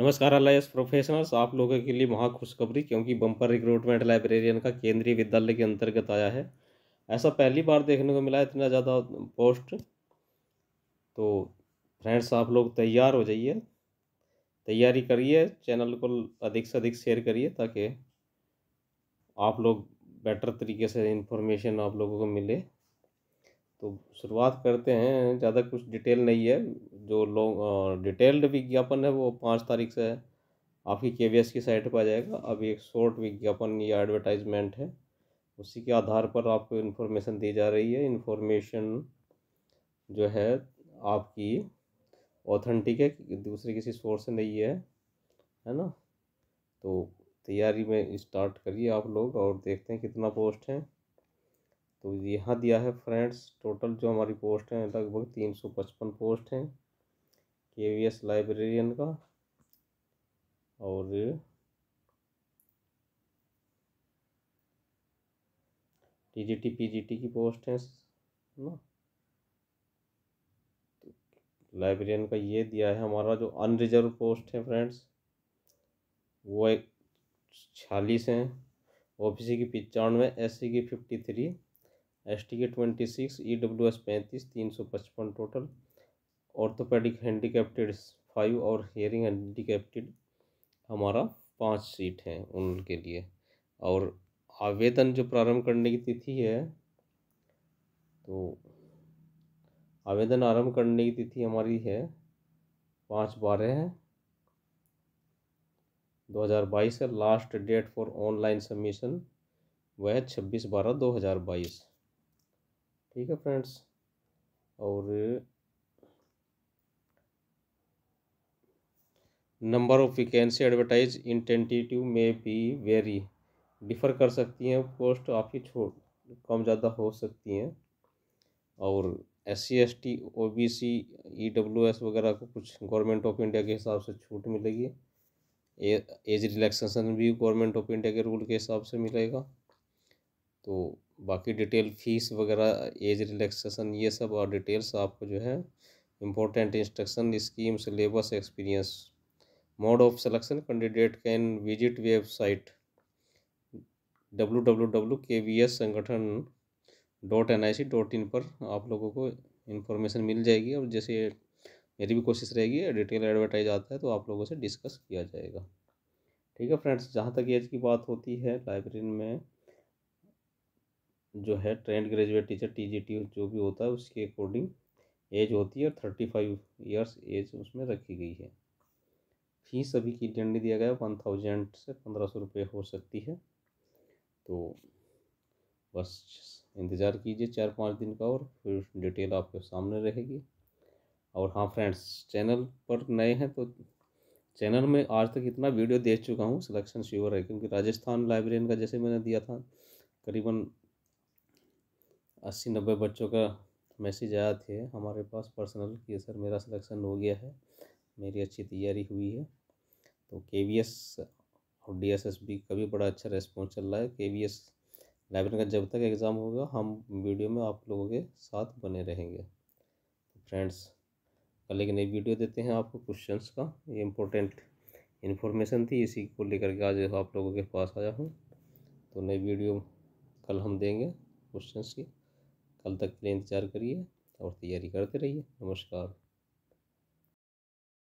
नमस्कार अलायस प्रोफेशनल्स आप लोगों के लिए खुशखबरी क्योंकि बम्पर रिक्रूटमेंट लाइब्रेरियन का केंद्रीय विद्यालय के अंतर्गत आया है ऐसा पहली बार देखने को मिला इतना ज़्यादा पोस्ट तो फ्रेंड्स आप लोग तैयार हो जाइए तैयारी करिए चैनल को अधिक से अधिक शेयर करिए ताकि आप लोग बेटर तरीके से इन्फॉर्मेशन आप लोगों को मिले तो शुरुआत करते हैं ज़्यादा कुछ डिटेल नहीं है जो लोग डिटेल्ड विज्ञापन है वो पाँच तारीख से है आपकी के की साइट पर आ जाएगा अभी एक शॉर्ट विज्ञापन या एडवर्टाइजमेंट है उसी के आधार पर आपको इन्फॉर्मेशन दी जा रही है इन्फॉर्मेशन जो है आपकी ऑथेंटिक है दूसरे किसी सोर्स से नहीं है है ना तो तैयारी में स्टार्ट करिए आप लोग और देखते हैं कितना पोस्ट है तो यहाँ दिया है फ्रेंड्स टोटल जो हमारी पोस्ट हैं लगभग तीन सौ पचपन पोस्ट हैं के वी एस लाइब्रेरियन का और T G T P G T की पोस्ट हैं ना लाइब्रेरियन का ये दिया है हमारा जो अनरिजर्व पोस्ट है फ्रेंड्स वो एक छियालीस हैं ओ सी की पचानवे एस सी की फिफ्टी थ्री एस टी के twenty six E W S पैंतीस तीन सौ पचपन टोटल ऑर्थोपेडिक हैंडीकेप्टेड फाइव और हेयरिंग हैंडीकेप्टेड हमारा पाँच सीट हैं उनके लिए और आवेदन जो प्रारंभ करने की तिथि है तो आवेदन आरंभ करने की तिथि हमारी है पाँच बारह दो हज़ार बाईस है last date for online submission वह छब्बीस बारह दो हज़ार बाईस ठीक है फ्रेंड्स और number of vacancy advertise in tentative में भी वेरी डिफ़र कर सकती हैं पोस्ट आपकी छोट कम ज़्यादा हो सकती हैं और S C S T O B C E W S वगैरह को कुछ गवर्नमेंट ऑफ इंडिया के हिसाब से छूट मिलेगी एज रिलैक्सेशन भी गवर्नमेंट ऑफ इंडिया के रूल के हिसाब से मिलेगा तो बाकी डिटेल फीस वगैरह एज रिलैक्सेशन ये सब और डिटेल्स आपको जो है important instruction scheme syllabus experience mode of selection candidate can visit website W W K V S Sangathan dot N I C dot in पर आप लोगों को इन्फॉर्मेशन मिल जाएगी और जैसे मेरी भी कोशिश रहेगी डिटेल एडवर्टाइज आता है तो आप लोगों से डिस्कस किया जाएगा ठीक है फ्रेंड्स जहाँ तक एज की बात होती है लाइब्रेरी में जो है ट्रेंड ग्रेजुएट टीचर टी जो भी होता है उसके अकॉर्डिंग एज होती है और थर्टी फाइव ईयर्स एज उसमें रखी गई है फीस अभी की डिटेल दिया गया वन थाउजेंड से पंद्रह सौ रुपये हो सकती है तो बस इंतज़ार कीजिए चार पाँच दिन का और फिर डिटेल आपके सामने रहेगी और हाँ फ्रेंड्स चैनल पर नए हैं तो चैनल में आज तक इतना वीडियो देख चुका हूँ सिलेक्शन श्योर है क्योंकि राजस्थान लाइब्रेरियन का जैसे मैंने दिया था करीबन अस्सी नब्बे बच्चों का मैसेज आया थे हमारे पास पर्सनल कि सर मेरा सिलेक्शन हो गया है मेरी अच्छी तैयारी हुई है तो के वी एस और D S S S B भी बड़ा अच्छा रेस्पॉन्स चल रहा है के वी एस लाइब्रेरी का जब तक एग्ज़ाम होगा हम वीडियो में आप लोगों के साथ बने रहेंगे फ्रेंड्स कल एक नई वीडियो देते हैं आपको क्वेश्चंस का ये इम्पोर्टेंट इन्फॉर्मेशन थी इसी को लेकर के आज आप लोगों के पास आया हूँ तो नई वीडियो कल हम देंगे क्वेश्चंस की कल तक के लिए इंतज़ार करिए और तैयारी करते रहिए नमस्कार